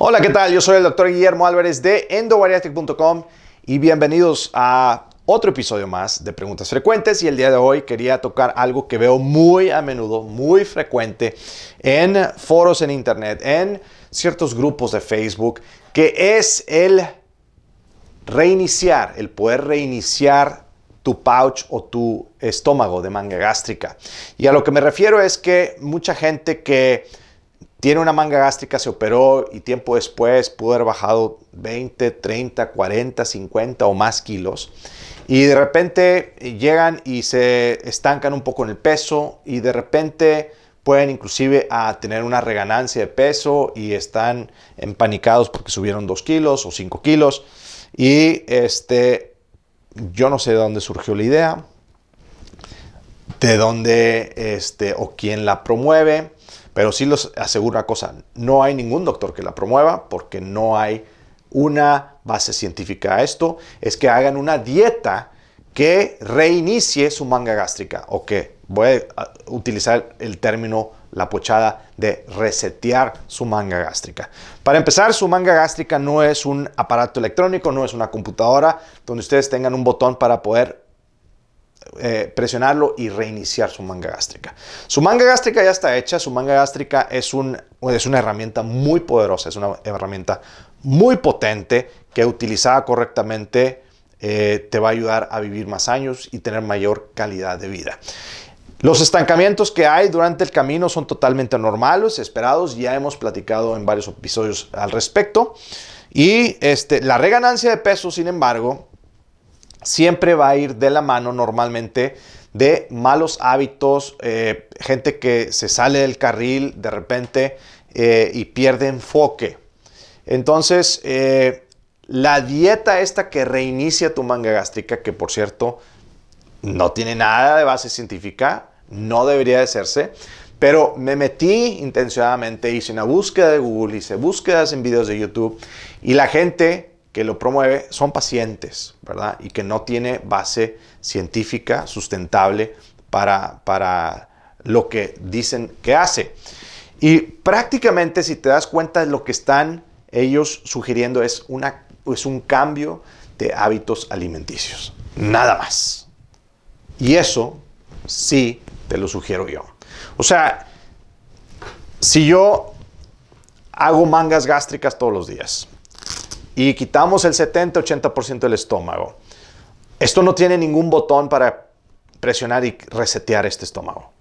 Hola, ¿qué tal? Yo soy el doctor Guillermo Álvarez de Endowariatic.com y bienvenidos a otro episodio más de preguntas frecuentes y el día de hoy quería tocar algo que veo muy a menudo, muy frecuente en foros en internet, en ciertos grupos de Facebook, que es el reiniciar, el poder reiniciar tu pouch o tu estómago de manga gástrica. Y a lo que me refiero es que mucha gente que tiene una manga gástrica, se operó y tiempo después pudo haber bajado 20, 30, 40, 50 o más kilos. Y de repente llegan y se estancan un poco en el peso y de repente pueden inclusive a tener una reganancia de peso y están empanicados porque subieron dos kilos o 5 kilos. Y este, yo no sé de dónde surgió la idea, de dónde este, o quién la promueve, pero sí les aseguro una cosa, no hay ningún doctor que la promueva porque no hay una base científica a esto, es que hagan una dieta que reinicie su manga gástrica o que voy a utilizar el término la pochada de resetear su manga gástrica. Para empezar, su manga gástrica no es un aparato electrónico, no es una computadora donde ustedes tengan un botón para poder eh, presionarlo y reiniciar su manga gástrica. Su manga gástrica ya está hecha, su manga gástrica es, una herramienta muy poderosa, es una herramienta muy potente que utilizada correctamente eh, te va a ayudar a vivir más años y tener mayor calidad de vida. Los estancamientos que hay durante el camino son totalmente normales, esperados, ya hemos platicado en varios episodios al respecto. Y este, la reganancia de peso, sin embargo, siempre va a ir de la mano normalmente de malos hábitos, eh, gente que se sale del carril de repente eh, y pierde enfoque. Entonces, eh, la dieta esta que reinicia tu manga gástrica, que por cierto, no tiene nada de base científica, no debería de serse, pero me metí intencionadamente, hice una búsqueda de Google, hice búsquedas en videos de YouTube y la gente que lo promueve son pacientes, ¿verdad? Y que no tiene base científica sustentable para, lo que dicen que hace. Y prácticamente, si te das cuenta, lo que están ellos sugiriendo es, una, es un cambio de hábitos alimenticios. Nada más. Y eso sí te lo sugiero yo. O sea, si yo hago mangas gástricas todos los días y quitamos el 70-80% del estómago, esto no tiene ningún botón para presionar y resetear este estómago.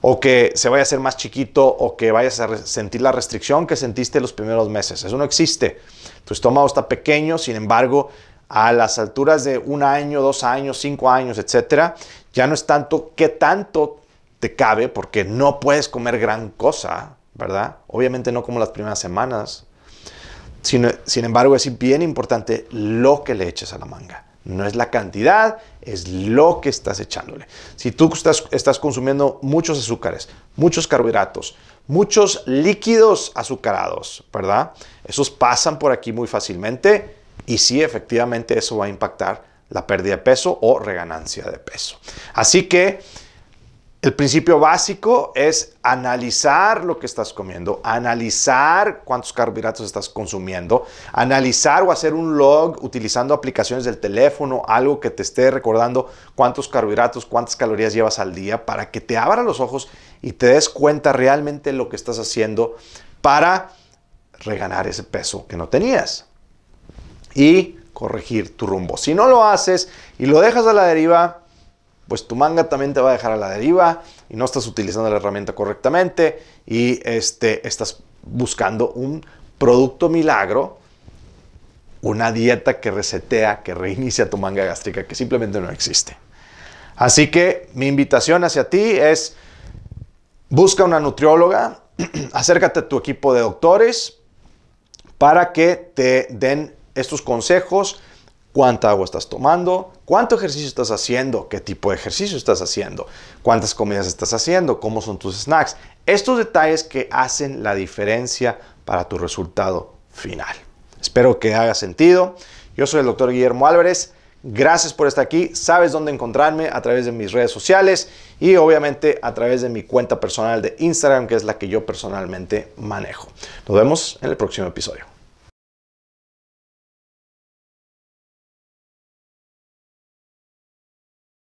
O que se vaya a hacer más chiquito o que vayas a sentir la restricción que sentiste los primeros meses. Eso no existe. Tu estómago está pequeño, sin embargo, a las alturas de un año, dos años, cinco años, etcétera, ya no es tanto qué tanto te cabe, porque no puedes comer gran cosa, ¿verdad? Obviamente no como las primeras semanas. Sin, embargo, es bien importante lo que le eches a la manga. No es la cantidad, es lo que estás echándole. Si tú estás, estás consumiendo muchos azúcares, muchos carbohidratos, muchos líquidos azucarados, ¿verdad? Esos pasan por aquí muy fácilmente y si efectivamente eso va a impactar la pérdida de peso o reganancia de peso. Así que el principio básico es analizar lo que estás comiendo, analizar cuántos carbohidratos estás consumiendo, analizar o hacer un log utilizando aplicaciones del teléfono, algo que te esté recordando cuántos carbohidratos, cuántas calorías llevas al día, para que te abran los ojos y te des cuenta realmente lo que estás haciendo para reganar ese peso que no tenías y corregir tu rumbo. Si no lo haces y lo dejas a la deriva, pues tu manga también te va a dejar a la deriva y no estás utilizando la herramienta correctamente y este, estás buscando un producto milagro, una dieta que resetea, que reinicia tu manga gástrica, que simplemente no existe. Así que mi invitación hacia ti es, busca una nutrióloga, acércate a tu equipo de doctores para que te den estos consejos, cuánta agua estás tomando, cuánto ejercicio estás haciendo, qué tipo de ejercicio estás haciendo, cuántas comidas estás haciendo, cómo son tus snacks. Estos detalles que hacen la diferencia para tu resultado final. Espero que haga sentido. Yo soy el doctor Guillermo Álvarez. Gracias por estar aquí. Sabes dónde encontrarme a través de mis redes sociales y obviamente a través de mi cuenta personal de Instagram, que es la que yo personalmente manejo. Nos vemos en el próximo episodio.